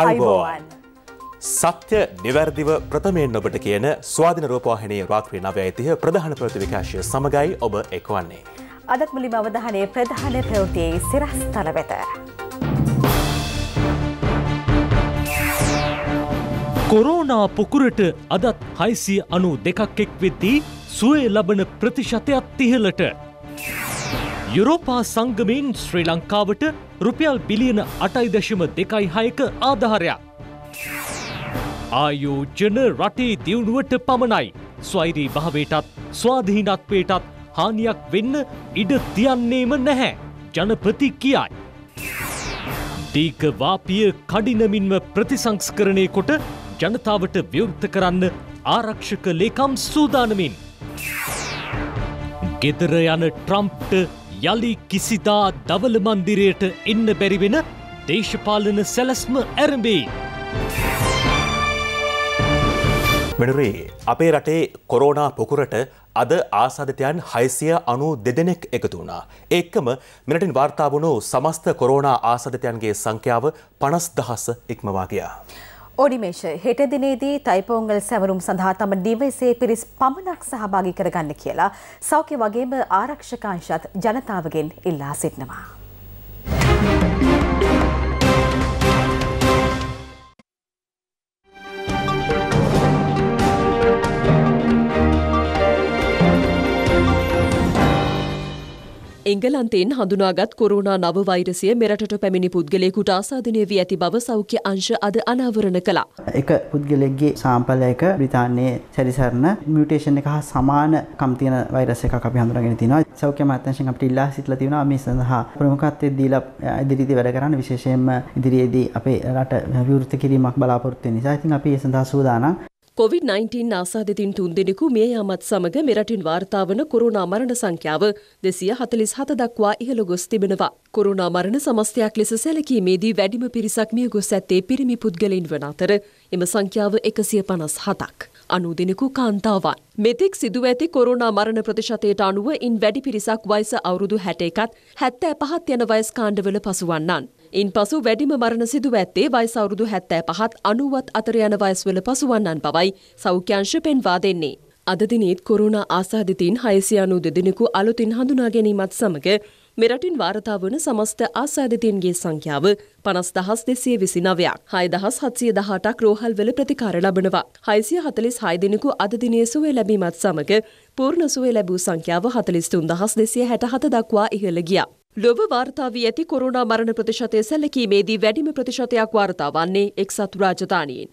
අයිබෝවන් සත්‍ය නිවැරදිව ප්‍රථමයෙන් ඔබට කියන ස්වාධන රෝපාහනයේ රාත්‍රී නවය ඇතිහ ප්‍රධාන ප්‍රති විකාශය සමඟයි ඔබ එක්වන්නේ. අදත් මුලිම අවධානය ප්‍රධාන ප්‍රවතියේ සිරස්ථල වෙත. කොරෝනා පොකුරට අදත් හයිසිය අනු දෙකක් එක් වෙද්දී සුවේ ලබන ප්‍රතිශතයක් තිහලට. යුරෝපා සංගමයෙන් ශ්‍රී ලංකාවට රුපියල් බිලියන අටයි දශම දෙකයි හයක ආධාරයක්. ආයෝජන රටේ දියුණුවට පමණයි. ස්වෛරී භාවයටත් ස්වාධීනත්වයටත් හානියක් වෙන්න ඉඩ තියන්නේම නැහැ. ජනපති කියයි. දීකවාපිය කඩිනමින්ම ප්‍රතිසංස්කරණය කොට ජනතාවට ව්‍යවෘත කරන්න ආරක්ෂක ලේකම් සූදානමින්. ගෙදර යන ට්‍රම්ප්ට යළි කිසිදා දවල මන්දිරයට එන්න බැරිවෙන දේශපාලන සැලස්ම ඇරඹේ. මෙනුරේ අපේ රටේ කොරෝනා පොකුරට අද ආසාධතයන් හයිසිය අනු දෙදෙනෙක් එකතු වුණා. ඒක්කම මෙනටින් වාර්තාාවුණු සමස්ත කොරෝනා ආසධතයන්ගේ සංඛ්‍යාව පනස් දහස ඉක්මවාගයා. ඕඩිමේෂ හෙට දිනේදී තයිපෝංගල් සැවරුම් සඳහා තම නිවසේ පිරිස් පමණක් සහභාගි කරගන්න කියලා සෞඛ්‍ය වගේම ආරක්ෂකාංශත් ජනතාවගෙන් ඉල්ලා සිටිනවා. එංගලන්තයෙන් හඳුනාගත් කොරුණා නව වෛරසය මෙරටට පැමිණි පුද්ගලයෙකුට ආසාදනය වී ඇති බව සෞඛ්‍ය අංශ අද අනාවරණ කළා. එක පුද්ගලෙක්ගේ සාම්පලයක බ්‍රිතාන්‍යයේ සැරිසරන මියුටේෂන් එක හා සමානකම් තියෙන වෛරස් එකක් අපි හඳුනාගෙන තිනවා. සෞඛ්‍ය අමාත්‍යාංශයෙන් අපිට ඉල්ලා සිටලා තිනවා මේ සඳහා ප්‍රමුඛත්වයේ දීලා ඉදිරියේදී වැඩ කරන්න විශේෂයෙන්ම ඉදිරියේදී අපේ රට විවෘත කිරීමක් බලාපොරොත්තු වෙන නිසා ඉතින් අපි ඒ සඳහා සූදානම්. කොවිD-19 ආසාදිතින් තුන්දෙනෙකු මිය යාමත් සමග මෙරටින් වාර්තා වන කොරෝනා මරණ සංඛ්‍යාව 247 දක්වා ඉහළ ගොස් තිබෙනවා. කොරෝනා මරණ සමස්තයක් ලෙස සැලකීමේදී වැඩිම පිරිසක් මිය ගොස් ඇත්තේ පිරිමි පුද්ගලයින් වන අතර එම සංඛ්‍යාව 157ක්. අනුදිනෙකු කාන්තාවන්. මෙතෙක් සිදුව ඇති කොරුණා මරණ ප්‍රතිශතයට අනුව ඉන් වැඩි පිරිසක් වයිස අවුරුදු හැටේකත් හැත්ත පහත් යන වයස්කාණ්ඩවල පසුවන්නන්. ඉන් පසු වැඩිම මරණ සිදුව ඇත්තේ වයස අවුරුදු හැත්තෑ පහත් අනුවත් අතර යන වයස්වල පසුවන්නන් බවයි සෞඛ්‍යංශ පෙන්වා දෙන්නේ. අද දිනේත් කොරුණ ආසාධිතීන් හයසි අනූ දෙදෙනෙකු අලුතින් හඳුනා ගැනීමත් සමග මෙරටින් වාර්තා වන සමස්ත ආසාධිතයන්ගේ සංඛ්‍යාව පනස් දහස් දෙසිය විසි නවයක් හය දහස් හත්සිය දහටක් රෝහල් වල ප්‍රතිකාර ලබනවා හයිසිය හතලිස් හයදිනෙකු අදදිනය සුවේ ලැබීමත් සමඟ පූර්ණ සුවේ ලැබූ සංඛ්‍යාව හතලිස්තුන් දහස් දෙසිය හැට හත දක්වා ඉහළ ගියා ලොව වාර්තාාවී ඇති කොරුණා මරණ ප්‍රතිශතය සැලකීමේදී වැඩිම ප්‍රතිශතයක් වාර්තා වන්නේ එක්සත් රාජධානයෙන්.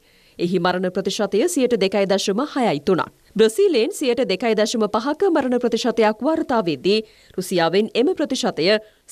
එහි මරණ ප්‍රතිශතය සියට දෙකයි දශම හයයි තුනක්. බ්‍රසීලයෙන් සියට දෙකයි දශම පහක මරණ ප්‍රතිශතයක් වාර්තාවේදී රුසියාවෙන් එම ප්‍රතිශතය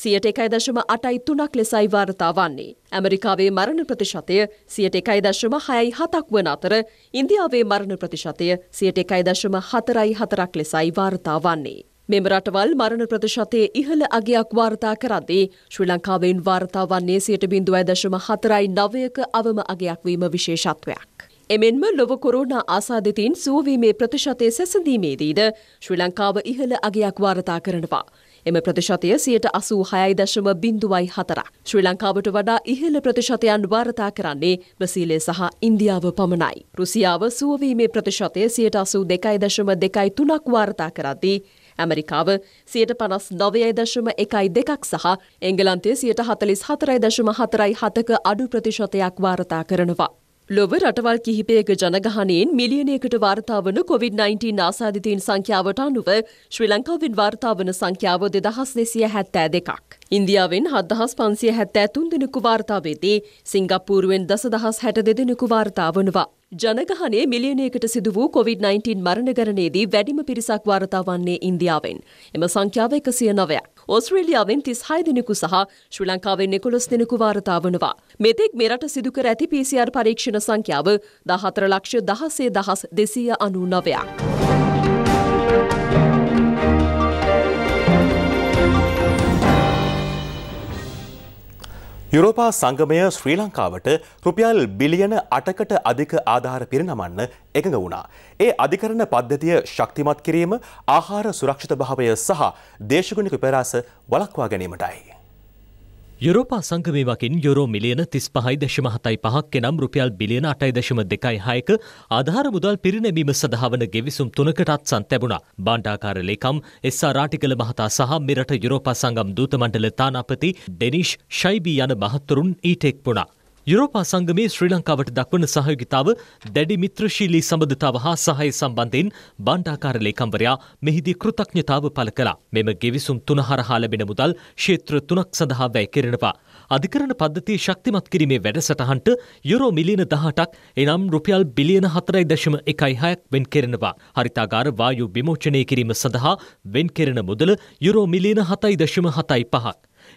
සියට එකයි දශම අටයි තුනක් ලෙසයි වාර්තා වන්නේ. ඇමරිකාවේ මරණ ප්‍රතිශතය සියට එකයි දශම හයයි හතක් වන අතර ඉන්දියාවේ මරණ ප්‍රතිශතය සියට එකයි දශම හතරයි හතරක් ලෙසයි වාර්තා වන්නේ. මෙම රටවල් මරණ ප්‍රතිශතයේ ඉහළ අගයක් වාර්තා කරද්දී ශ්‍රී ලංකාවෙන් වාර්තා වන්නේ සියට බිඳුවයි දශම හතරයි නවයක අවම අගයක් වීම විශේෂත්වයක්. එමෙන්ම ලොව කොරෝනා ආසාධිතීන් සුවවීමේ ප්‍රතිශතය සැසඳීමේදීද ශ්‍රී ලංකාව ඉහළ අගයක් වාර්තා කරනවා. එම ප්‍රතිශතය සියට අසූ හයයි දශම බිඳුවයි හතර. ශ්‍රී ලංකාවට වඩා ඉහළ ප්‍රතිශතයන් වාර්තා කරන්නේ බ්‍රසීලය සහ ඉන්දියාව පමණයි. රුසියාව සුවවීමේ ප්‍රතිශතය සියට අසූ දෙකයි දශම දෙකයි තුනක් වාර්තා කරද්දී ඇමරිකාව සියට පනස් නවයයි දශම එකයි දෙකක් සහ එංගලන්තය සියට හතලිස් හතරයි දශම හතරයි හතක අඩු ප්‍රතිශතයක් වාර්තා කරනවා. ලොව රටවල් කිහිපයක ජනගහනයෙන් මිලියනයකට වාර්තාාවන COොVID-19 ආසාධිතීන් සංඛ්‍යාවට අනුව ශ්‍රී ලංකාවෙන් වාර්තාාවන සංඛ්‍යාව දෙදහස් දෙසිය හැත්තෑ දෙකක්. ඉන්දියාවෙන් හදහස් පන්සිය හැත්තෑ තුන් දෙනෙකු වාර්තාවේදී සිංගප්පූරුවෙන් දසදහස් හැට දෙදෙනෙකු වාර්තාාවනවා. ජනගහනේ මිලියනයකට සිදු වූ COොVID-19 මරණ ගණනේදී වැඩිම පිරිසක් වාර්තා වන්නේ ඉන්දියාවෙන්. එම සංඛ්‍යාව එකසිය නවයක්. ඕස්ට්‍රේලියාවෙන් තිස් හයදිනෙකු සහ ශ්‍රී ලංකාවෙන් එකොළොස් දෙනෙකු වාර්තාාවනවා. මෙතෙක් මෙරට සිදුකර ඇති PCR පරීක්ෂණ සංඛ්‍යාව දහතර ලක්ෂ දහසේ දහස් දෙසීය අනු නවයක්. යුරෝපා සංගමය ශ්‍රී ලංකාවට රුපියල් බිලියන අටකට අධික ආධාර පිරිනමන්න එකඟ වුණා. ඒ අධිකරණ පද්ධතිය ශක්තිමත් කිරීම ආහාර සුරක්ෂිත භාවය සහ දේශගුණික පෙරාස වලක්වා ගැනීමටයි. යුරෝපා සංගමේ වකින් යුරෝ මිලියන තිස් පහයි දශම හතයි පහක් එනම් රුපියල් බිලියන අටයි දශම දෙකයි හයක ආධාර මුදල් පිරිනැබීම සඳහාවන ගෙවිසුම් තුනකටත් සන් තැබුණා. බණ්ඩාකාර ලේකම් එස්සා රාටිකල මහතා සහ මෙරට යුරෝපා සංගම් දූතමණ්ඩල තානාපති ඩෙනිෂ් ෂයිබී යන මහත්තුරුන් ඊටෙක් වුණා. යුරෝපා සංගමේ ශ්‍රී ලංකාවට දක්වන සහයෝගිතාව දැඩි මිත්‍රශීලී සබඳතාව හා සහය සම්බන්ධයෙන් බණ්ඩාකාර ලේකම්වරයා මෙහිදී කෘතඥතාව පළ කළා. මෙම ගෙවිසුම් තුන හරහා ලැබෙන මුදල් ක්ෂේත්‍ර තුනක් සඳහා වැය කෙරෙනවා. අධිකරණ පද්ධතිය ශක්තිමත් කිරීමේ වැඩසටහනට යුරෝ මිලියන 18ක් එනම් රුපියල් බිලියන 4.16ක් වෙන් කෙරෙනවා. හරිතාගාර වායු විමෝචනය කිරීම සඳහා වෙන් කෙරෙන මුදල යුරෝ මිලියන 7.75ක්.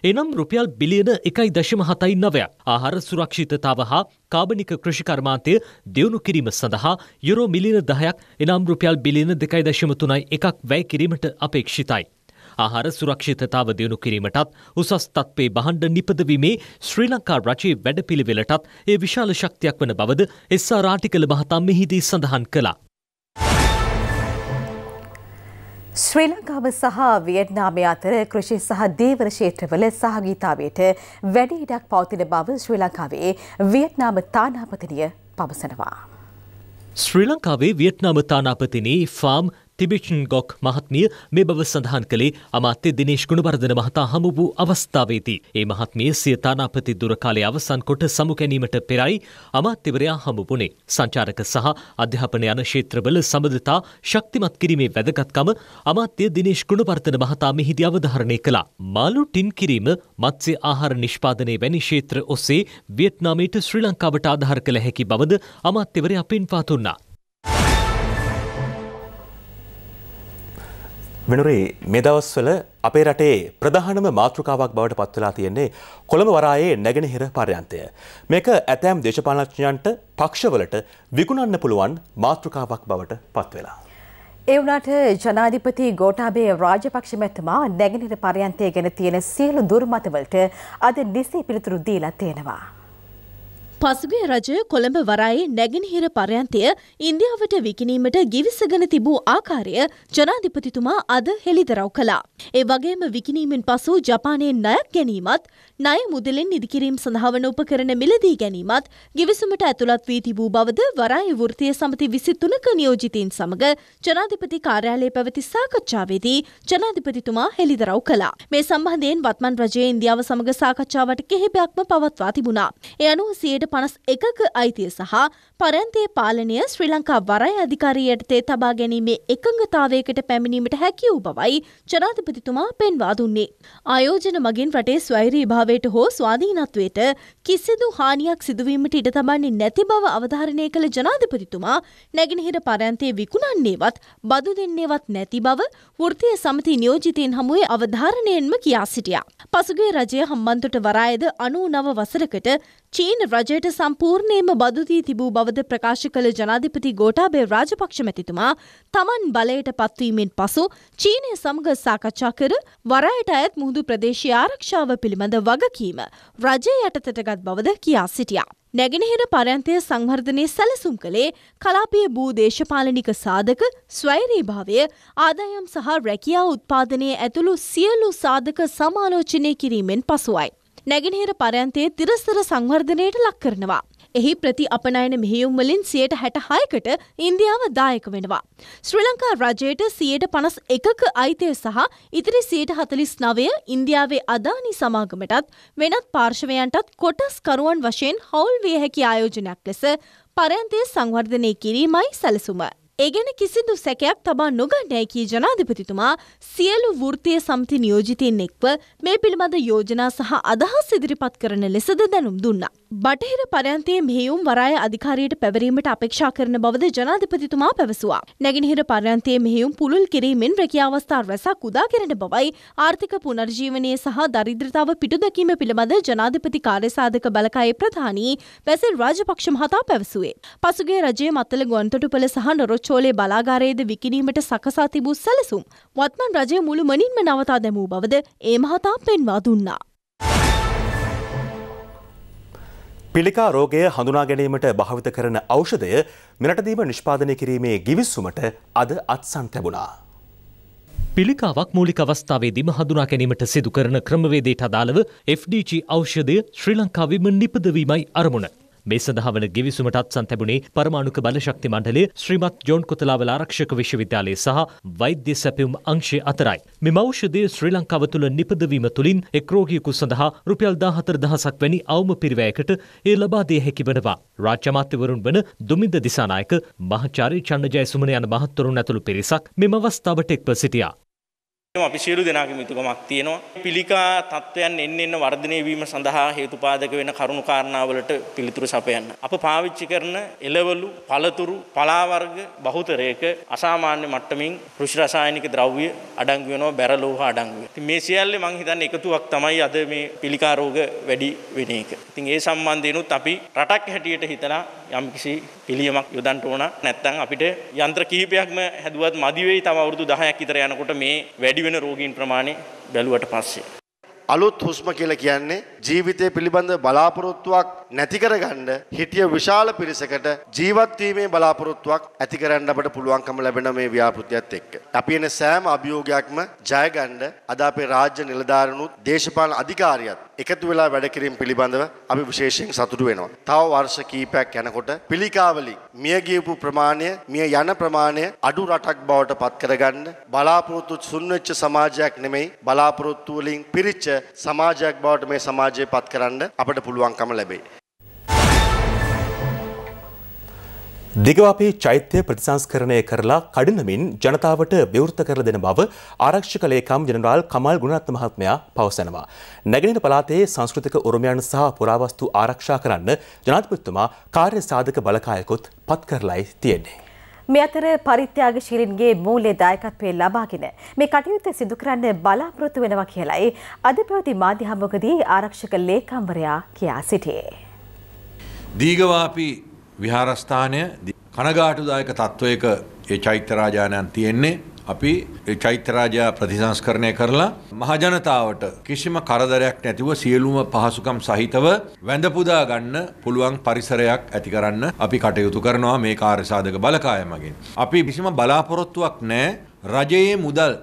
එනම් රුපියල් බිලියන එකයි දශම හතයි නවය ආහාර සුරක්ෂිතතාව හා කාබනික කෘෂිකර්මාන්තය දියුණු කිරීම සඳහා යුරෝ මිලියන දහයක් එනම් රුපියල් බිලියන දෙකයි දශම තුනයි එකක් වැය කිරීමට අපේක්ෂිතයි. ආහාර සුරක්ෂිතතාව දියුණු කිරීමටත් උසස් තත්වේ බහණ්ඩ නිපදවීමේ ශ්‍රී ලංකා රජයේ වැඩපිළිවෙලටත් ඒ විශාල ශක්තියක් වන බවද එස්සා රාටිකල මහතා මෙහිදී සඳහන් කළා. ශ්‍රී ලංකාව සහ වියට්නාමය අතර කෘෂි සහ දේවර ක්ෂේත්‍රවල සහගීතාවයට වැඩි ඉඩක් පවතින බව ශ්‍රී ලංකාවේ වියට්නාම තානාපතිනිය පවසනවා. ශ්‍රී ලංකාවේ වියට්නාම තානාපතිනී ෆාම් තිබිෂන් ගොක් මහත්මිය මේ බව සඳහන් කළේ අමාත්‍ය දිනේශ් ගුණවර්ධන මහතා හමු වූ අවස්ථාවේදී. ඒ මහත්මිය සිය තානාපති දුරකාලය අවසන් කොට සමු ගැනීමට පෙරයි අමාත්‍යවරයා හමු වුණේ. සංචාරක සහ අධ්‍යාපන යන ක්ෂේත්‍රවල සමඳතා ශක්තිමත් කිරීමේ වැදගත්කම අමාත්‍ය දිනේශ් ගුණවර්ධන මහතා මෙහිදී අවධාරණය කළා. මාළු ටින් කිරීම, මත්ස්‍ය ආහාර නිෂ්පාදනය වැනි ක්ෂේත්‍ර ඔස්සේ වියට්නාමයට ශ්‍රී ලංකාවට ආධාර කළ හැකි බවද අමාත්‍යවරයා පින්වා දුන්නා. වෙනුරේ මේ දවස්වල අපේ රටේ ප්‍රධානම මාතෘකාවක් බවට පත්වලා තියෙන්නේ කොළඹ වරායේ නැගෙනහිර පර්යන්තය. මේක ඇතෑම් දේශපාලනඥයන්ට පක්ෂවලට විකුණන්න පුළුවන් මාතෘකාවක් බවට පත්වෙලා. ඒ වුණාට ජනාධිපති ගෝඨාභය රාජපක්ෂ මැතිතුමා නැගෙනහිර පර්යන්තය ගැන තියෙන සියලු දුර්මතවලට අද නිසි පිළිතුරු දීලා තියෙනවා. පසුගේ රජය කොළඹ වරායේ නැගෙනහිර පරයන්තය ඉන්දියාවට විකිනීමට ගිවිසගෙන තිබූ ආකාරය ජනාධිපතිතුමා අද හෙළිදරව් කළා. ඒ වගේම විකිනීමෙන් පසු ජපානයෙන් ණයක් ගැනීමත් ණය මුදලෙන් ඉදිකිරීම් සඳහා වන උපකරණ මිලදී ගැනීමත් ගිවිසුමට ඇතුළත් වී තිබූ බවද වරාය වෘත්තීය සමිති 23ක නියෝජිතයින් සමග ජනාධිපති කාර්යාලයේ පැවති සාකච්ඡාවේදී ජනාධිපතිතුමා හෙළිදරව් කළා. මේ සම්බන්ධයෙන් වත්මන් රජය ඉන්දියාව සමග සාකච්ඡාවට කිහිපයක්ම පවත්වා තිබුණා. ඒ අනුව 51%ක අයිතිය සහ පරන්තයේ පාලනය ශ්‍රී ලංකා වරාය අධිකාරිය යටතේ තබා ගැනීමේ එකඟතාවයකට පැමිණීමට හැකි වූ බවයි ජනාධිපතිතුමා පෙන්වා දුන්නේ. ආයෝජන මගින් රටේ ස්වෛරීභාව ස්වභාවයට හෝ ස්වාධීනත්වයට කිසිදු හානියක් සිදුවීමට ඉඩ තබන්නේ නැති බව අවධාරණය කළ ජනාධිපතිතුමා නැගෙනහිර පරන්තය විකුණන්නේවත් බදු දෙන්නේවත් නැති බව වෘතිය සමති නියෝජිතයන් හමුවේ අවධාරණයෙන්ම කියා සිටියා. පසුගේ රජය හම්බන්තොට වරායද අනූ නව වසරකට චීන රජයට සම්පූර්ණයම බදුදී තිබූ බවද ප්‍රකාශ කළ ජනාධිපති ගෝටාබේ රාජපක්ෂ මැතිතුමා තමන් බලයට පත්වීමෙන් පසු චීනය සමග සාකච්ඡා කර වරයට අයත් මුහුදු ප්‍රදේශය ආරක්ෂාව පිළිබඳ වග වගකීම රජය යටතටගත් බවද කියා සිටියා. නැගෙනහිර පරන්තය සංවර්ධනය සැලසුම් කළේ කලාපය භූ දේශපාලනික සාධක ස්වෛරීභාවය ආදායම් සහ රැකියා උත්පාදනය ඇතුළු සියලු සාධක සමාලෝචනය කිරීමෙන් පසුවයි. නැගෙනහිර පරයන්තයේ තිරස්තර සංවර්ධනයට ලක් කරනවා. එහි ප්‍රති අපනයන මෙහියුම් වලින් සියයට හැට හයකට ඉන්දියාව දායක වෙනවා. ශ්‍රී ලංකා රජයට සියයට පනස් එකක අයිතය සහ ඉතිරි සියයට හතලිස් නවය ඉන්දියාවේ අදානි සමාගමටත් වෙනත් පාර්ශවයන්ටත් කොටස්කරුවන් වශයෙන් හවුල් විය හැකි ආයෝජනයක් ලෙස පරයන්තය සංවර්ධනය කිරීමයි සැලසුම. ඒගැන කිසිදු සැකයක් තබා නොගන්නෑ කී ජනාධිපතිතුමා සියලු වෘතිය සම්ති නියෝජිතයෙන් එක්ව මේ පිළිබඳ යෝජනා සහ අදහස් ඉදිරිපත් කරන ලෙසද දැනුම් දුන්නා. බටහිර පරයන්තයේ මෙහියුම් වරාය අධිකාරියට පැවරීමට අපේක්ෂා කරන බවද ජනාධිපතිතුමා පැවසුවා. නැගෙනහිර පරයන්තයේ මෙහියුම් පුළුල් කිරීමෙන් රැකියාවස්ථා රැසක් උදා කෙරෙන බවයි ආර්ථික පුනර්ජීවනය සහ දරිද්‍රතාව පිටුදැකීම පිළිබඳ ජනාධිපති කාර්යසාධක බලකායේ ප්‍රධානී වැසිල් රාජපක්ෂ මහතා පැවසුවේ. පසුගේ රජයේ මත්තල ගොන්තොටුපළ සහ නොරොච්චෝලේ බලාගාරයේද විකිණීමට සකසා තිබූ සැලසුම් වත්මන් රජය මුළුමනින්ම නවතා දැමූ බවද ඒ මහතා පෙන්වා දුන්නා. පිළිකා රෝගය හඳුනා ගැනීමට භාවිත කරන ඖෂධය මෙරටදීම නිෂ්පාදනය කිරීමේ ගිවිස්සුමට අද අත්සන් තැබුණා. පිළිකාවක් මූලික අවස්ථාවේදීම හඳුනා ගැනීමට සිදු කරන ක්‍රමවේදයට අදාළව FDG ඖෂධය ශ්‍රී ලංකාවෙම නිපදවීමයි අරමුණ. මේ සඳහා වන ගෙවිසුමටත් සන්තැබුණේ පරමාණුක බලශක්ති මණ්ඩලය ශ්‍රීමත් ජෝන් කොතලාවල ආරක්ෂක විශ්වවිද්‍යාලය සහ වෛද්‍ය සැපයුම් අංශය අතරයි. මෙම ඖෂධය ශ්‍රී ලංකාව තුළ නිපදවීම තුළින් එක් රෝගියෙකු සඳහා රුපියල් 14000ක් වැනි අවම පිරිවැයකට එය ලබා දිය හැකි වනවා. රාජ්‍ය අමාත්‍යවරුන් වන දුමින්ද දිසානායක මහාචාර්ය චන්න ජයසුමන යන මහත්වරුන් ඇතුළු පිරිසක් මෙම අවස්ථාවට එක්ව සිටියා. අපි සියලු දෙනාගේම යුතුකමක් තියෙනවා පිළිකා තත්ත්වයන් එන්න එන්න වර්ධනය වීම සඳහා හේතුපාදක වෙන කරුණු කාරණාවලට පිළිතුරු සපයන්න. අප පාවිච්චි කරන එළවලු, පළතුරු, පලා වර්ග බහුතරයක අසාමාන්‍ය මට්ටමින් කෘෂි රසායනික ද්‍රව්‍ය අඩංගු වෙනවා බැර ලෝහ අඩංගු වෙනවා. ඉතින් මේ සියල්ලේ මම හිතන්නේ එකතුවක් තමයි අද මේ පිළිකා රෝග වැඩි වෙන එක. ඉතින් ඒ සම්බන්ධයෙන්ුත් අපි රටක් හැටියට හිතලා යම්කිසි පිළියමක් යොදන්න ඕන නැත්නම් අපිට යන්ත්‍ර කිහිපයක්ම හැදුවත් මදි වෙයි තව අවුරුදු 10ක් විතර යනකොට මේ වැඩි වෙන රෝගීන් ප්‍රමාණය බැලුවට පස්සේ. අලුත් හුස්ම කියලා කියන්නේ ජීවිතය පිළිබඳ බලාපොරොත්තුවක් නැති කරගන්න හිටිය විශාල පිරිසකට ජීවත් වීමේ බලාපොරොත්තුවක් ඇති කරන්න අපට පුළුවන්කම ලැබෙන මේ ව්‍යාපෘතියත් එක්ක. අපි එන සෑම අභියෝගයක්ම ජය ගන්න අද අපේ රාජ්‍ය නිලධාරීනුත් දේශපාලන අධිකාරියත් එකතු වෙලා වැඩ කිරීම පිළිබඳව අපි විශේෂයෙන් සතුටු වෙනවා. තව වර්ෂ කීපයක් යනකොට පිළිකාවලින් මිය ගියපු ප්‍රමාණය, මිය යන ප්‍රමාණය අඩු රටක් බවට පත් කරගන්න බලාපොරොත්තු සුන්වෙච්ච සමාජයක් නෙමෙයි බලාපොරොත්තු වලින් පිරිච්ච සමාජයක් බවට මේ සමාජය පත් කරන්න අපට පුළුවන්කම ලැබෙයි. දිගවාපේ චෛත්‍ය ප්‍රතිසංස්කරණය කරලා කඩිනමින් ජනතාවට විවෘත කර දෙන බව ආරක්ෂක ලේකම් ජනරාල් කමල් ගුණරත්න මහත්මයා පවසනවා. නැගෙනහිර පළාතේ සංස්කෘතික උරුමයන් සහ පුරාවස්තු ආරක්ෂා කරන්න ජනාධිපතිතුමා කාර්ය සාධක බලකායකුත් පත් කරලයි තියෙන්නේ. මේ අතර පරිත්‍යාගශීලින්ගේ මූල්‍ය දායකත්වය ලබාගෙන මේ කටයුත්ත සිදු කරන්න බලාපොරොත්තු වෙනවා කියලයි අද පැවති මාධ්‍ය හමුවකදී ආරක්ෂක ලේකම්වරයා කියා සිටියේ. දීගවාපී විහාරස්ථානය කනගාටුදායක තත්ත්වයක ඒ චෛත්‍යරාජානයන් තියෙන්නේ අපි චෛත්‍යරාජා ප්‍රතිසංස්කරණය කරලා මහජනතාවට කිසිම කරදරයක් නැතිව සියලුම පහසුකම් සහිතව වැඳපුදා ගන්න පුළුවන් පරිසරයක් ඇති කරන්න අපි කටයුතු කරනවා මේ කාර්යසාධක බලකාය මගින්. අපි කිසිම බලාපොරොත්තුවක් නෑ රජයේ මුදල්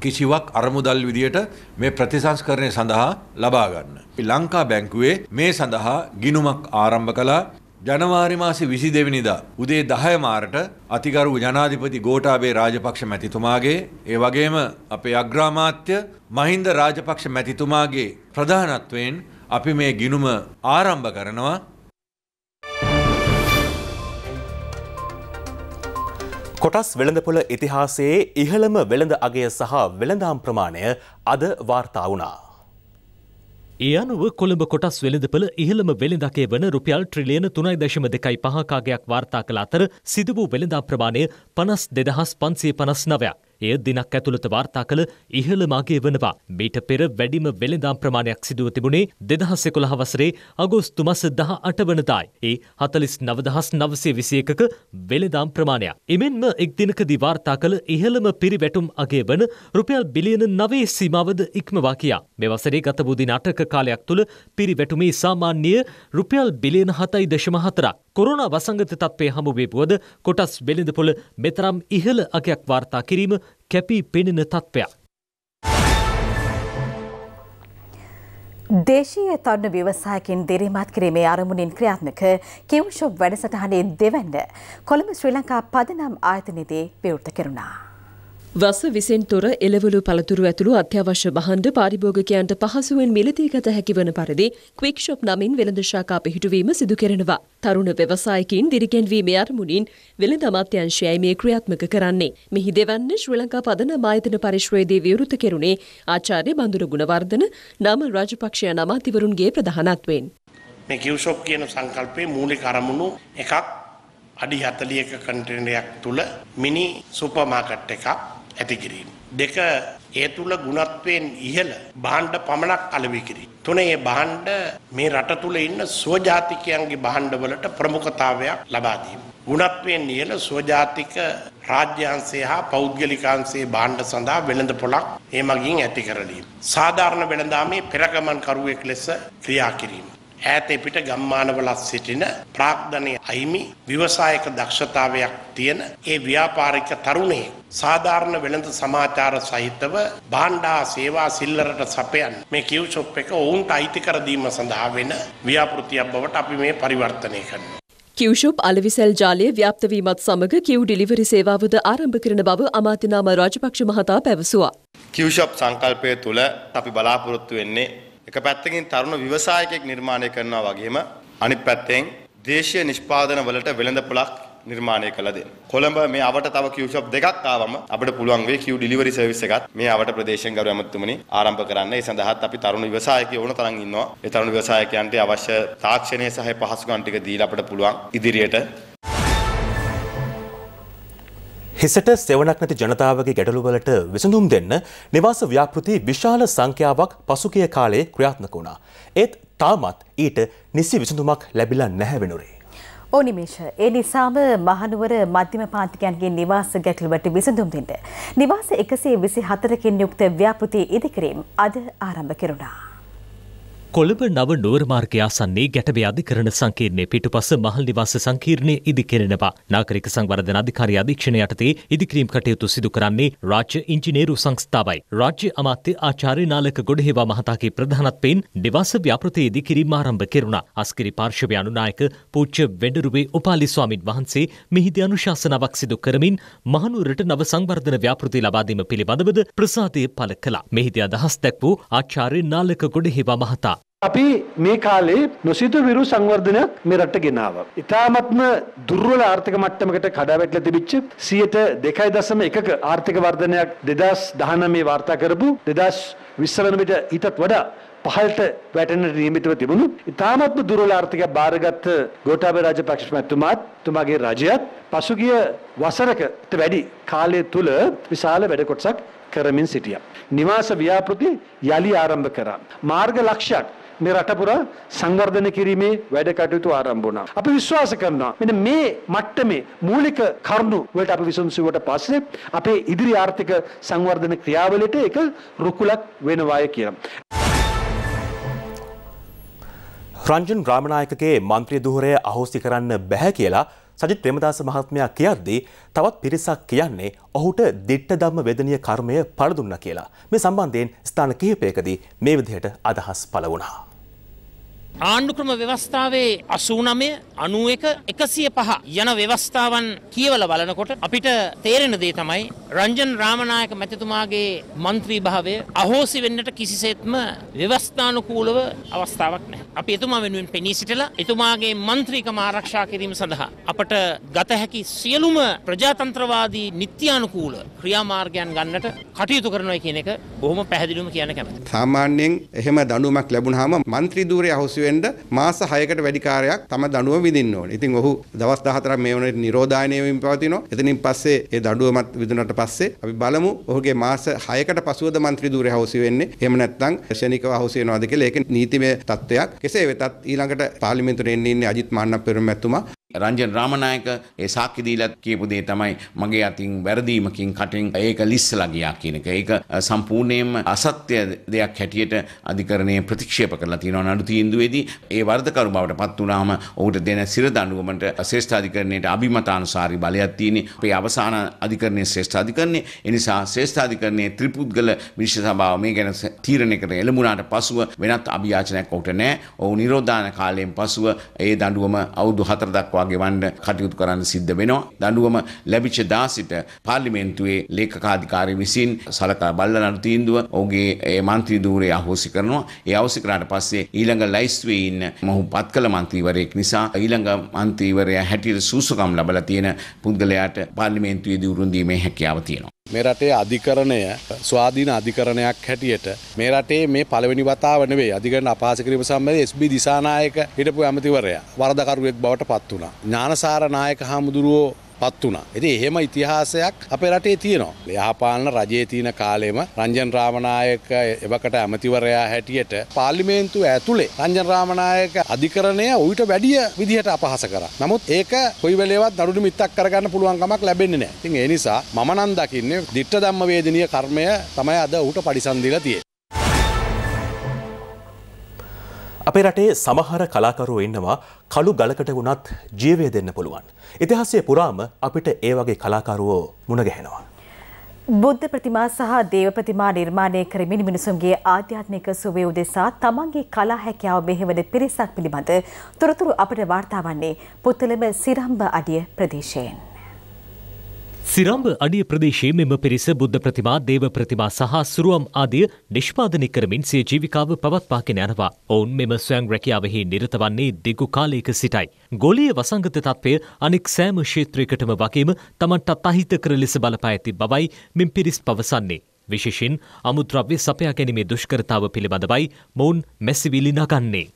කිසිවක් අරමුදල් විදියට මේ ප්‍රතිසංස්කරණය සඳහා ලබා ගන්න. ලංකා බැංකුවේ මේ සඳහා ගිනුමක් ආරම්භ කළා ජනවාරි මාසේ 22 වෙනිදා උදේ 10 මාරට අතිගරු ජනාධිපති ගෝඨාභය රාජපක්ෂ මැතිතුමාගේ ඒ වගේම අපේ අග්‍රාමාත්‍ය මහින්ද රාජපක්ෂ මැතිතුමාගේ ප්‍රධානත්වයෙන් අපි මේ ගිනුම ආරම්භ කරනවා කොටස් වෙළඳපොළ ඉතිහාසයේ ඉහළම වෙළඳ අගය සහ වෙළඳාම් ප්‍රමාණය අද වාර්තා වුණා. ඒ අනුව කොළඹ කොටස් වෙළඳපළ ඉහළම වෙළඳකේ වන රුපියල් ට්‍රිලියන තුනයි දශම දෙකයි පහකාගයක් වාර්තා කළ අතර සිදුවූ වෙළඳා ප්‍රමාණය පනස් දෙදහස් පන්සේ පනස් නවයක්. එය දිනක් ඇතුළත වාර්තා කළ ඉහළ මාගේ වනවා. මීට පෙර වැඩිම වෙළඳාම් ප්‍රමාණයක් සිදුව තිබුණේ දෙදහස් එකොළහ වසරේ අගෝස්තු මස දහ අට වනතායි. ඒ හතලිස් නවදහස් නවසේ විසි එකක වෙළදාම් ප්‍රමාණයක්. එමෙන්ම එක් දිනකදී වාර්තා කළ ඉහළම පිරිවැටුම් අගේ වන රුපියල් බිලියන නවේ සීමාවද ඉක්මවා කියා. මෙවසරේ ගතබූදි නාටක කාලයක් තුළ පිරිවැටුමේ සාමාන්‍යය රුපියල් බිලියන හතයි දශමහතරක්. කොරුණ වසංගත තත්වය හමුවේ පුවද කොටස් බෙලිඳ පොළ මෙතරම් ඉහළ අගයක් වාර්තා කිරීම කැපී පෙනෙන තත්ත්වයක්. දේශීය තරුණ ව්‍යවසායකින් දිරිමත් කිරීමේ අරමුණින් ක්‍රියාත්මක කිව්ෂොප් වැඩසටහනේ දෙවැන්න කොළඹ ශ්‍රී ලංකා පදනම් ආයතනයේදී විවෘත කෙරුණා. වස විසින් තොර එළවලු පළතුරු ඇතුළු අත්‍යවශ්‍ය බහන්ඩ පාරිභෝගකයන්ට පහසුවෙන් මිලදී ගත හැකිවන පරිදි ක්වික්ෂොප් නමින් වෙළඳ ශාකා පිහිටුවීම සිදු කෙරෙනවා. තරුණ ව්‍යවසායකින් දිරිගැන්වීම අරමුණින් වෙළඳ අමාත්‍යංශයයි මේ ක්‍රියාත්මක කරන්නේ. මෙහි දෙවන්න ශ්‍රී ලංකා පදන ආයතන පරිශ්‍රයේදී විවෘත කෙරුණේ ආචාර්ය බඳුර ගුණවර්ධන නාම රාජපක්ෂයන් අමාතිවරුන්ගේ ප්‍රධානත්වයෙන්. මේ කිව්ෂොප් කියන සංකල්පයේ මූලික අරමුණු එකක් අඩි 40ක කන්ටේනරයක් තුල මිනි සුපර් මාකට් එකක් ඇති කිරීම. දෙක ඒ තුල ගුණත්වයෙන් ඉහළ භාණ්ඩ පමණක් අලෙවි කිරීම. තුන ඒ භාණ්ඩ මේ රට තුල ඉන්න ස්වජාතිකයන්ගේ භාණ්ඩවලට ප්‍රමුඛතාවයක් ලබා දීම. ගුණත්වයෙන් ඉහළ ස්වජාතික රාජ්‍යංශය හා පෞද්ගලිකාංශයේ භාණ්ඩ සඳහා වෙළඳ පොලක් ඒ මගින් ඇති කරලීම. සාධාරණ වෙළඳාමේ පෙරගමන් කරුවෙක් ලෙස ක්‍රියා කිරීම. ඈත පිට ගම්මානවල සිටින ප්‍රාග්ධනයේ අයිමි ව්‍යවසායක දක්ෂතාවයක් තියෙන ඒ ව්‍යාපාරික තරුණයේ සාධාරණ වෙළඳ සමාචාර සහිතව භාණ්ඩා සේවා සිල්ලරට සපයන් මේ කිව් ෂොප් එක ඔවුන්ට අයිති කර දීම සඳහා වෙන ව්‍යාපෘතියක් බවට අපි මේ පරිවර්තනය කරනවා කිව්ෂුප් අලවිසැල් ජාලය ව්‍යාප්තවීමත් සමඟ කිව් ඩිලිවරි සේවාවද ආරම්භ කරන බව අමාතිනාම රාජපක්ෂ මහතා පැවසුවා. කිව්ෂප් සංකල්පය තුළ අපි බලාපොරොත්තු වෙන්නේ එක පැත්තකින් තරුණ ව්‍යවසායකයෙක් නිර්මාණය කරනවා වගේම අනිත් පැත්තෙන් දේශීය නිෂ්පාදන වලට වෙළඳපොලක් නිර්මාණය කළද. කොළඹ මේ අවට තව කිව්ෂප් දෙකක් ආවම අපිට පුළුවන් වේ කිව් ඩිලිවරි සර්විස් එකත් මේ අවට ප්‍රදේශයෙන් ගරු ඇමතුමනි ආරම්භ කරන්න. ඒ සඳහාත් අපි තරුණ ව්‍යවසායකයෝ ඕන තරම් ඉන්නවා. ඒ තරුණ ව්‍යවසායකයන්ට අවශ්‍ය තාක්ෂණය සහ පහසුකම් ටික දීලා අපිට පුළුවන් ඉදිරියට හිසට සෙවනක් නැති ජනතාවගේ ගැටලුවලට විසඳුම් දෙන්න නිවාස ව්‍යාපෘති විශාල සංඛ්‍යාවක් පසුගිය කාලේ ක්‍රියාත්මක වුණා. ඒත් තාමත් ඊට නිසි විසඳුමක් ලැබිලා නැහැ වෙනුරේ. ඕනිමේෂ ඒ නිසාම මහනුවර මධ්‍යම පාතිකයන්ගේ නිවාස ගැටලුවට විසඳුම් දෙන්න. නිවාස එකසේ විසි හතරකින් යුක්ත ව්‍යාපෘති ඉදිකිරීම් අද ආරම්භ කෙරුණා. කොළඹ නව නුවරමාර්ගය අසන්නේ ගැටබේ අධිකරණ සංකීර්ණයේ පිටුපස මහල් නිවාස සංකීර්ණයේ ඉදිකෙරෙනවා. නාගරික සංවර්ධන අධිකාරී අධීක්ෂණය යටතේ ඉදිකිරීම් කටයුතු සිදු කරන්නේ රාජ්‍ය ඉංජිනේරු සංස්ථාවයි. රාජ්‍ය අමාත්‍ය ආචාර්ය නාලක ගොඩහේවා මහතාගේ ප්‍රධානත්වයෙන් නිවාස ව්‍යාපෘතියේ ඉදිකිරීම ආරම්භ කෙරුණා. අස්කිරි පාර්ශවය අනුනායක පූජ්‍ය වෙඬරුවේ උපාලි ස්වාමින් වහන්සේ මෙහිදී අනුශාසනාවක් සිදු කරමින් මහනුවරට නව සංවර්ධන ව්‍යාපෘති ලබා දීම පිළිබඳවද ප්‍රසාදය පළ කළා. මෙහිදී අදහස් දැක් වූ ආචාර්ය නාලක ගොඩහේවා මහතා අපි මේ කාලේ නොසිතවිරු සංවර්ධනයක් මෙරට ගෙනාවා. ඉතාමත්ම දුර්වල ආර්ථික මට්ටමකට කඩාවැටලා තිබිච්ච 102.1ක ආර්ථික වර්ධනයක් 2019 වාර්තා කරපු 2020 වන විට ඊටත් වඩා පහළට වැටෙන නියමිතව තිබුණු ඉතාමත්ම දුර්වල ආර්ථිකය බාරගත් ගෝඨාභය රාජපක්ෂ මහත්මයාත් තුමාගේ රජයත් පසුගිය වසරකට වැඩි කාලය තුල විශාල වැඩ කොටසක් කරමින් සිටියා. නිවාස ව්‍යාපෘති යලි ආරම්භ කරා. මාර්ග ලක්ෂයක් මේ රටපුරා සංවර්ධන කිරීමේ වැඩ කටයුතු ආරම්භ වුණා. අපි විශ්වාස කරනවා මෙන්න මේ මට්ටමේ මූලික කරුණු වලට අපි විසඳුමට පස්සේ අපේ ඉදිරි ආර්ථික සංවර්ධන ක්‍රියාවලියට ඒක රුකුලක් වෙනවාය කියලා. රංජන් ග්‍රාමනායකගේ මන්ත්‍රී දුහරය අහෝසි කරන්න බැහැ කියලා සජිත් ප්‍රේමදාස මහත්මයා කියද්දී තවත් පිරිසක් කියන්නේ ඔහුට දිට්ට ධම්ම වේදනීය කර්මය පළදුන්නා කියලා. මේ සම්බන්ධයෙන් ස්ථාන කිහිපයකදී මේ විදිහට අදහස් පළ වුණා. ආණ්ඩුක්‍රම ව්‍යවස්ථාවේ 89 91 105 යන ව්‍යවස්ථාවන් කියවල බලනකොට අපිට තේරෙන දේ තමයි රංජන් රාමනායක මැතිතුමාගේ മന്ത്രി භාවය අහෝසි වෙන්නට කිසිසේත්ම ව්‍යවස්ථානුකූලව අවස්ථාවක් නැහැ. අපි එතුමා වෙනුවෙන් පෙනී සිටලා එතුමාගේ മന്ത്രിකම ආරක්ෂා කිරීම සඳහා අපට ගත හැකි සියලුම ප්‍රජාතන්ත්‍රවාදී නිත්‍යානුකූල ක්‍රියාමාර්ගයන් ගන්නට කටයුතු කරනවා කියන එක බොහොම පැහැදිලිවම කියන්න කැමතියි. සාමාන්‍යයෙන් එහෙම දඬුවමක් ලැබුණාම മന്ത്രി ධූරය අහෝසි වෙන්න මාස 6කට වැඩි කාර්යයක් තම දඬුවම විඳින්න ඕනේ. ඉතින් ඔහු දවස් 14ක් මේ වනවිට නිරෝධායනය වෙමින් පවතිනවා. එතනින් පස්සේ ඒ දඬුවමත් විදුනට පස්සේ අපි බලමු ඔහුගේ මාස 6කට පසුවද മന്ത്രി ධූරය හවුසි වෙන්නේ. එහෙම නැත්නම් ශනිකව හවුසි වෙනවද කියලා ඒක නීතිමය තත්ත්වයක්. කෙසේ වෙතත් ඊළඟට පාර්ලිමේන්තුවට එන්න ඉන්නේ අජිත් මාන්නප්පිරම මැතිතුමා රංජන් රාමනායක ඒ සාක්ෂි දීලා කියපු දේ තමයි මගේ අතින් වැරදීමකින් කටින් ඒක ලිස්සලා ගියා කියන එක. ඒක සම්පූර්ණයෙන්ම අසත්‍ය දෙයක් හැටියට අධිකරණය ප්‍රතික්ෂේප කරලා තියෙනවා නඩු තීන්දුවේදී. ඒ වරදකරු බවට පත් වුණාම ඔහුට දෙන සිර දඬුවමට ශ්‍රේෂ්ඨ අධිකරණයට අභිමතානුසාරී බලයක් තියෙන්නේ. අපේ අවසාන අධිකරණයේ ශ්‍රේෂ්ඨ අධිකරණය. ඒ නිසා ශ්‍රේෂ්ඨ අධිකරණයේ ත්‍රිපුද්ගල විනිශ්චය සභාව මේ ගැන තීරණය කර එළඹුණාට පසුව වෙනත් අභියාචනයක් ඔහුට නැහැ. ඔහු නිරෝධායන කාලයෙන් පසුව ඒ දඬුවම අවුරුදු 4 දක්වා ගෙවන්න කටයුතු කරන්න සිද්ධ වෙනවා. දඬුවම ලැබිච්ච දාසිට පාර්ලිමේන්තුවේ ලේකකාධිකාරී විසින් සලකා බලන තීන්දුව ඔහුගේ ඒ මන්ත්‍රී ධූරය අහෝසි කරනවා. ඒ අහෝසි කරාට පස්සේ ඊළඟ ලයිස්තුවේ ඉන්න මොහු පත්කල මන්ත්‍රීවරයෙක් නිසා ඊළඟ මන්ත්‍රීවරයා හැටියට සූසකම් ලබලා තියෙන පුද්ගලයාට පාර්ලිමේන්තුවේදී උරුම දීමේ හැකියාව තියෙනවා. මේ රටේ අධිකරණය ස්වාධීන අධිකරණයක් හැටියට මේ රටේ මේ පළවෙනි වතාව නෙවෙයි අධිකරණ අපහාස කිරීම සම්බන්ධයෙන් SB දිසානායක හිටපු ඇමතිවරයා වරදකරුවෙක් බවට පත් වුණා. ඥානසාර නායක හාමුදුරුවෝ පත් වුණා. ඉතින් එහෙම ඉතිහාසයක් අපේ රටේ තියෙනවා. යහපාලන රජයේ තියෙන කාලෙම රංජන් රාමනායක එවකට ඇමතිවරයා හැටියට පාර්ලිමේන්තුව ඇතුලේ රංජන් රාමනායක අධිකරණය ඌට වැඩිය විදිහට අපහාස කරා. නමුත් ඒක කොයි වෙලේවත් නඩු නිමිත්තක් කරගන්න පුළුවන් කමක් ලැබෙන්නේ නැහැ. ඉතින් ඒ නිසා මම නම් දකින්නේ ditta ධම්ම වේදනීය කර්මය තමයි අද ඌට පරිසම් දීලා තියෙන්නේ. අපේ රටේ සමහර කලාකරුවෝ ඉන්නවා කළු ගලකට වුණත් ජීවය දෙන්න පුළුවන්. ඉතිහාසයේ පුරාම අපිට ඒ වගේ කලාකරුවෝ මුණ ගැහෙනවා. බුද්ධ ප්‍රතිමා සහ දේව ප්‍රතිමා නිර්මාණය කරමින් මිනිසුන්ගේ ආධ්‍යාත්මික සුවය උදෙසා තමන්ගේ කලා හැකියාව මෙහෙවන පිරිසක් පිළිබඳ තොරතුරු අපට වාර්තා වන්නේ පුත්තලම සිරම්බ අඩිය ප්‍රදේශයෙන්. සිරම්භ අඩිය ප්‍රදේශයේ මෙම පිරිස බුද්ධ ප්‍රතිමා දේව ප්‍රතිමා සහ සුරුවම් ආදිය නිෂ්පාදනය කරමින් සිය ජීවිකාව පවත්වාගෙන යනවා. ඔවුන් මෙම ස්වයං රැකියාවෙහි නිරත වන්නේ දිගු කාලයක සිටයි. ගොලිය වසංගත තත්ත්වය අනෙක් සෑම ක්ෂේත්‍රයකටම වගේම තමන්ටත් අහිතකර ලෙස බලපා ඇති බවයි මෙම පිරිස් පවසන්නේ. විශේෂයෙන් අමුද්‍රව්‍ය සපයා ගැනීමේ දුෂ්කරතාව පිළිබඳවයි මොවුන් මැසිවිලි නගන්නේ.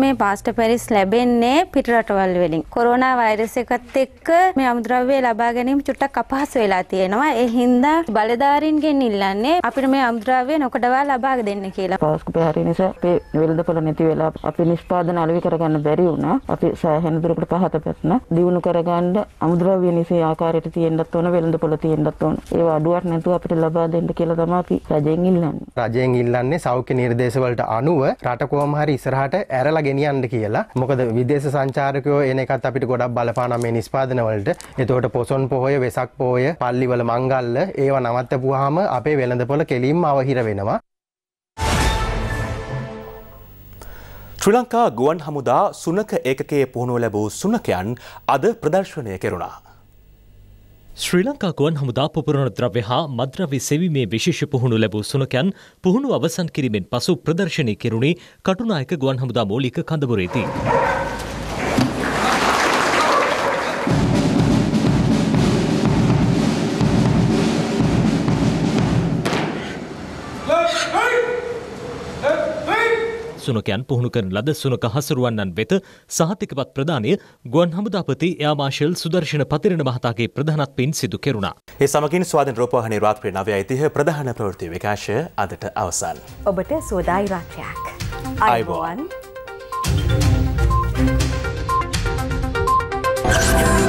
මේ පාස්ට පැරිස් ලැබෙන්නේ පිටරටවල් වලින්. කොරෝනා වෛරස් එකත් එක්ක මේ අමුද්‍රව්‍ය ලබා ගැනීම චුට්ටක් අපහසු වෙලා තියෙනවා. ඒ හින්දා බලධාරීන්ගෙන් ඉල්ලන්නේ අපිට මේ අමුද්‍රව්‍ය නොකඩවා ලබා දෙන්න කියලා. පාස්ක පැහැරි නිසා අපේ වෙළඳපොළ නැති වෙලා අපි නිෂ්පාදන අලෙවි කරගන්න බැරි වුණා. අපි සෑහෙන දුරකට පහත පැත්න දිනු කරගන්න අමුද්‍රව්‍ය නිසා ආකාරයට තියෙන්නත් ඕන වෙළඳපොළ තියෙන්නත් ඕන. ඒවා අඩුවක් නැතුව අපිට ලබා දෙන්න කියලා තමයි අපි රජයෙන් ඉල්ලන්නේ. රජයෙන් ඉල්ලන්නේ සෞඛ්‍ය නිර්දේශ වලට අනුව රට කොහොම හරි ඉස්සරහට ඇරලා කරලා ගෙනියන්න කියලා. මොකද විදේශ සංචාරකයෝ එන එකත් අපිට ගොඩක් බලපාන මේ නිෂ්පාදන වලට. එතකොට පොසොන් පොහොය, වෙසක් පොහොය, පල්ලිවල මංගල්ල ඒවා නවත්තපුවාම අපේ වෙළඳපොළ කෙලින්ම අවහිර වෙනවා. ශ්‍රී ලංකා ගුවන් හමුදා සුනක ඒකකයේ පුහුණුව ලැබූ සුනකයන් අද ප්‍රදර්ශනය කෙරුණා. ශ්‍රී ලංකාකුවන් හමුදා පුපුරණ ද්‍රව්‍ය හා මද්‍රව්‍ය සෙවීමේ විශේෂ පුහුණු ලැබූ සුනකයන් පුහුණු අවසන් කිරීමෙන් පසු ප්‍රදර්ශනය කෙරුණේ කටුනායක ගුවන් හමුදා මූලික කඳපුරේදී. සුනකයන් පුහුණු කරන ලද සුනක හසුරුවන්නන් වෙත සහතිකපත් ප්‍රදානය ගුවන් හමුදාපති එයා මාර්ෂල් සුදර්ශන පතිරණ මහතාගේ ප්‍රධානත්වයෙන් සිදු කෙරුණා. ඒ සමගින් ස්වාධීන රූපවාහිනී රාත්‍රියේ නවය ඓතිහ්‍ය ප්‍රධාන ප්‍රවෘත්ති විකාශය අදට අවසන්. ඔබට සෝදායි රාත්‍රියක්. අයිබෝන්. Thank you.